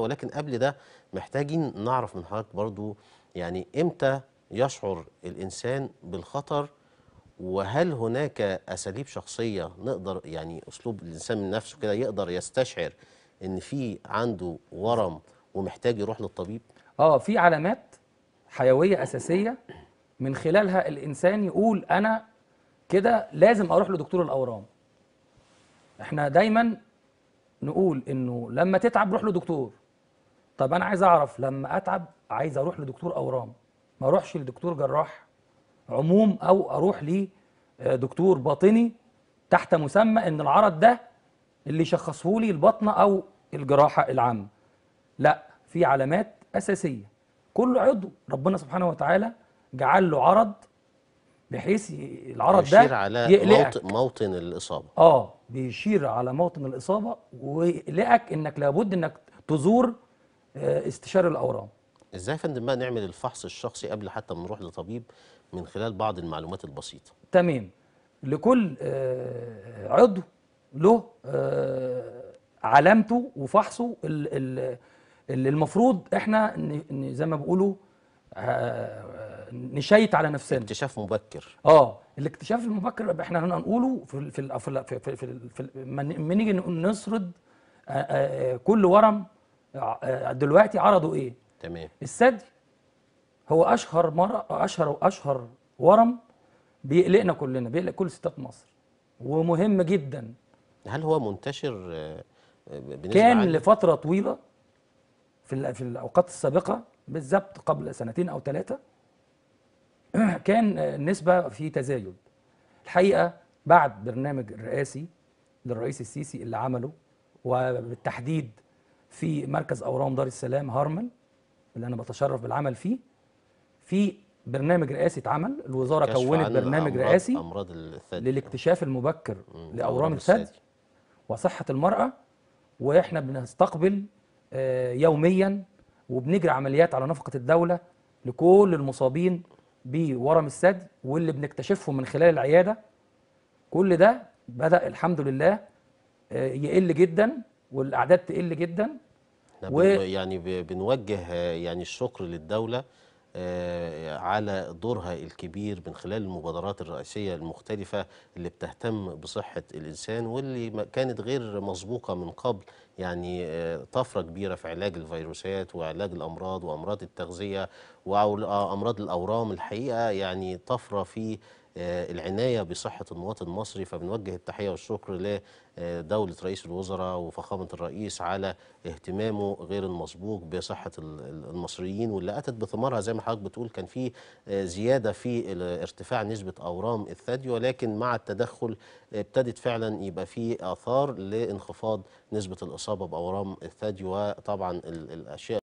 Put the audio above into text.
ولكن قبل ده محتاجين نعرف من حضرتك برضو يعني امتى يشعر الانسان بالخطر وهل هناك اساليب شخصيه نقدر يعني اسلوب الانسان من نفسه كده يقدر يستشعر ان في عنده ورم ومحتاج يروح للطبيب اه في علامات حيويه اساسيه من خلالها الانسان يقول انا كده لازم اروح لدكتور الاورام احنا دايما نقول انه لما تتعب روح لدكتور طب انا عايز اعرف لما اتعب عايز اروح لدكتور اورام ما اروحش لدكتور جراح عموم او اروح لدكتور آه، باطني تحت مسمى ان العرض ده اللي شخصه لي البطنه او الجراحه العامه لا في علامات اساسيه كل عضو ربنا سبحانه وتعالى جعل له عرض بحيث العرض ده يشير على يقلقك موطن الاصابه اه بيشير على موطن الاصابه ويقلقك انك لابد انك تزور آه، استشاري الاورام ازاي يا فندم بقى نعمل الفحص الشخصي قبل حتى ما نروح لطبيب من خلال بعض المعلومات البسيطه تمام لكل آه، عضو له آه، علامته وفحصه اللي المفروض احنا زي ما بيقولوا نشيط على نفسنا اكتشاف مبكر اه الاكتشاف المبكر احنا هنقوله في في في في, في, في, في, في, في, في, في, في, في, آه، دلوقتي عرضوا ايه تمام الثدي هو اشهر مر... اشهر اشهر ورم بيقلقنا كلنا بيقلق كل ستات مصر ومهم جدا هل هو منتشر آه، آه، بنسبة كان عادة؟ لفتره طويله في في الاوقات السابقه بالظبط قبل سنتين او ثلاثه كان النسبه في تزايد الحقيقه بعد برنامج الرئاسي للرئيس السيسي اللي عمله وبالتحديد في مركز اورام دار السلام هارمل اللي انا بتشرف بالعمل فيه في برنامج رئاسي اتعمل الوزاره كونت برنامج رئاسي أمراض للاكتشاف المبكر لاورام الثدي وصحه المراه واحنا بنستقبل آه، يوميا وبنجري عمليات على نفقه الدوله لكل المصابين بورم الثدي واللي بنكتشفهم من خلال العياده كل ده بدا الحمد لله آه، يقل جدا والاعداد تقل جدا احنا و... يعني بنوجه يعني الشكر للدولة آه، على دورها الكبير من خلال المبادرات الرئيسية المختلفة اللي بتهتم بصحة الإنسان واللي كانت غير مسبوقة من قبل يعني آه، طفرة كبيرة في علاج الفيروسات وعلاج الأمراض وأمراض التغذية وأمراض آه، الأورام الحقيقة يعني طفرة في آه، العناية بصحة المواطن المصري فبنوجه التحية والشكر لدولة آه، رئيس الوزراء وفخامة الرئيس على اهتمامه غير المسبوق بصحة المصريين واللي أتت بثمارها زي ما حضرتك بتقول كان في آه، زيادة في ارتفاع نسبة أورام الثدي ولكن مع التدخل ابتدت فعلا يبقى في آثار لانخفاض نسبة الإصابة بأورام الثدي وطبعا الأشياء